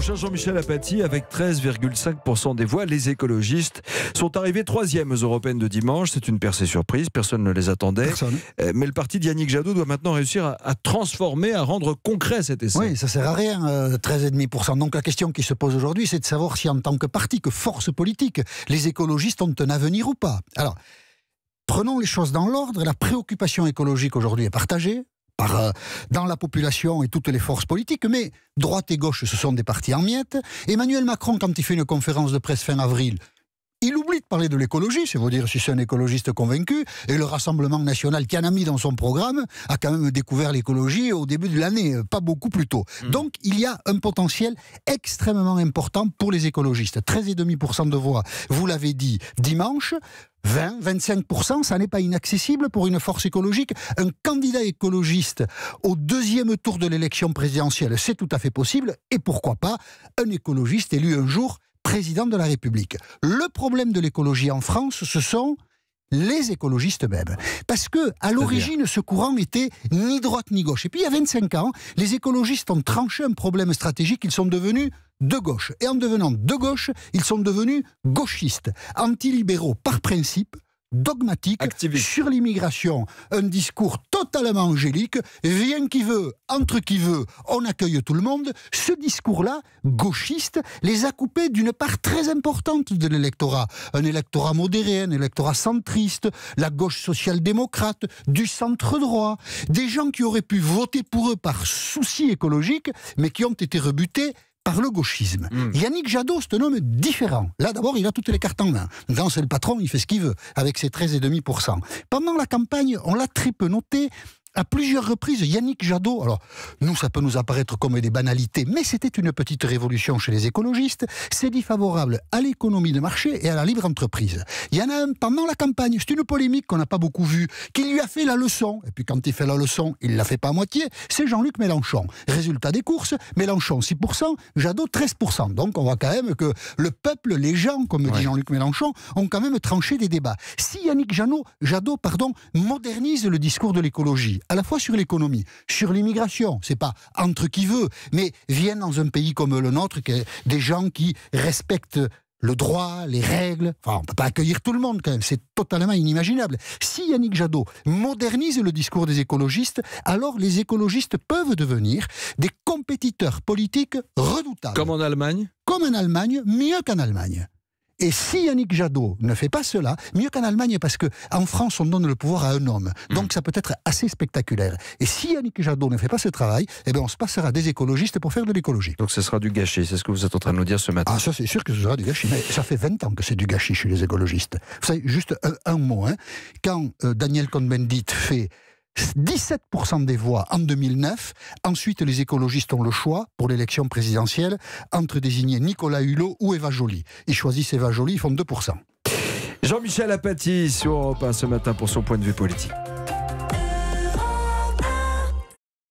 Jean-Michel Apathy, avec 13,5% des voix, les écologistes sont arrivés troisième aux européennes de dimanche. C'est une percée surprise, personne ne les attendait. Euh, mais le parti d'Yannick Jadot doit maintenant réussir à, transformer, à rendre concret cet essai. Oui, ça sert à rien, 13,5%. Euh, Donc la question qui se pose aujourd'hui, c'est de savoir si en tant que parti, que force politique, les écologistes ont un avenir ou pas. Alors, prenons les choses dans l'ordre. La préoccupation écologique aujourd'hui est partagée. Euh, dans la population et toutes les forces politiques, mais droite et gauche, ce sont des partis en miettes. Emmanuel Macron, quand il fait une conférence de presse fin avril, il oublie de parler de l'écologie, c'est vous dire si c'est un écologiste convaincu. Et le Rassemblement national qui en a mis dans son programme a quand même découvert l'écologie au début de l'année, euh, pas beaucoup plus tôt. Hmm. Donc il y a un potentiel extrêmement important pour les écologistes. 13,5% de voix, vous l'avez dit dimanche. 20, 25%, ça n'est pas inaccessible pour une force écologique. Un candidat écologiste au deuxième tour de l'élection présidentielle, c'est tout à fait possible. Et pourquoi pas un écologiste élu un jour président de la République. Le problème de l'écologie en France, ce sont les écologistes même, Parce que, à l'origine, ce courant n'était ni droite ni gauche. Et puis, il y a 25 ans, les écologistes ont tranché un problème stratégique, ils sont devenus de gauche. Et en devenant de gauche, ils sont devenus gauchistes, antilibéraux par principe, dogmatique sur l'immigration, un discours totalement angélique, Viens qui veut, entre qui veut, on accueille tout le monde, ce discours-là, gauchiste, les a coupés d'une part très importante de l'électorat, un électorat modéré, un électorat centriste, la gauche social-démocrate, du centre-droit, des gens qui auraient pu voter pour eux par souci écologique, mais qui ont été rebutés par le gauchisme. Hmm. Yannick Jadot, c'est un homme différent. Là, d'abord, il a toutes les cartes en main. Dans c'est le patron, il fait ce qu'il veut avec ses 13,5%. Pendant la campagne, on l'a très peu noté, à plusieurs reprises, Yannick Jadot, alors nous, ça peut nous apparaître comme des banalités, mais c'était une petite révolution chez les écologistes, s'est dit favorable à l'économie de marché et à la libre entreprise. Il y en a un pendant la campagne, c'est une polémique qu'on n'a pas beaucoup vue, qui lui a fait la leçon, et puis quand il fait la leçon, il ne la fait pas à moitié, c'est Jean-Luc Mélenchon. Résultat des courses, Mélenchon 6%, Jadot 13%. Donc on voit quand même que le peuple, les gens, comme dit Jean-Luc Mélenchon, ont quand même tranché des débats. Si Yannick Jadot, Jadot pardon, modernise le discours de l'écologie, à la fois sur l'économie, sur l'immigration, c'est pas entre qui veut, mais viennent dans un pays comme le nôtre des gens qui respectent le droit, les règles. Enfin, on ne peut pas accueillir tout le monde quand même, c'est totalement inimaginable. Si Yannick Jadot modernise le discours des écologistes, alors les écologistes peuvent devenir des compétiteurs politiques redoutables. Comme en Allemagne Comme en Allemagne, mieux qu'en Allemagne. Et si Yannick Jadot ne fait pas cela, mieux qu'en Allemagne, parce que en France, on donne le pouvoir à un homme. Donc mm. ça peut être assez spectaculaire. Et si Yannick Jadot ne fait pas ce travail, eh bien on se passera des écologistes pour faire de l'écologie. Donc ce sera du gâchis, c'est ce que vous êtes en train de nous dire ce matin. Ah ça c'est sûr que ce sera du gâchis, mais ça fait 20 ans que c'est du gâchis chez les écologistes. Vous savez, juste un, mot, hein. quand euh, Daniel Cohn-Bendit fait 17% des voix en 2009. Ensuite, les écologistes ont le choix pour l'élection présidentielle entre désigner Nicolas Hulot ou Eva Joly. Ils choisissent Eva Joly, ils font 2%. Jean-Michel Apathy sur Europe 1 ce matin pour son point de vue politique.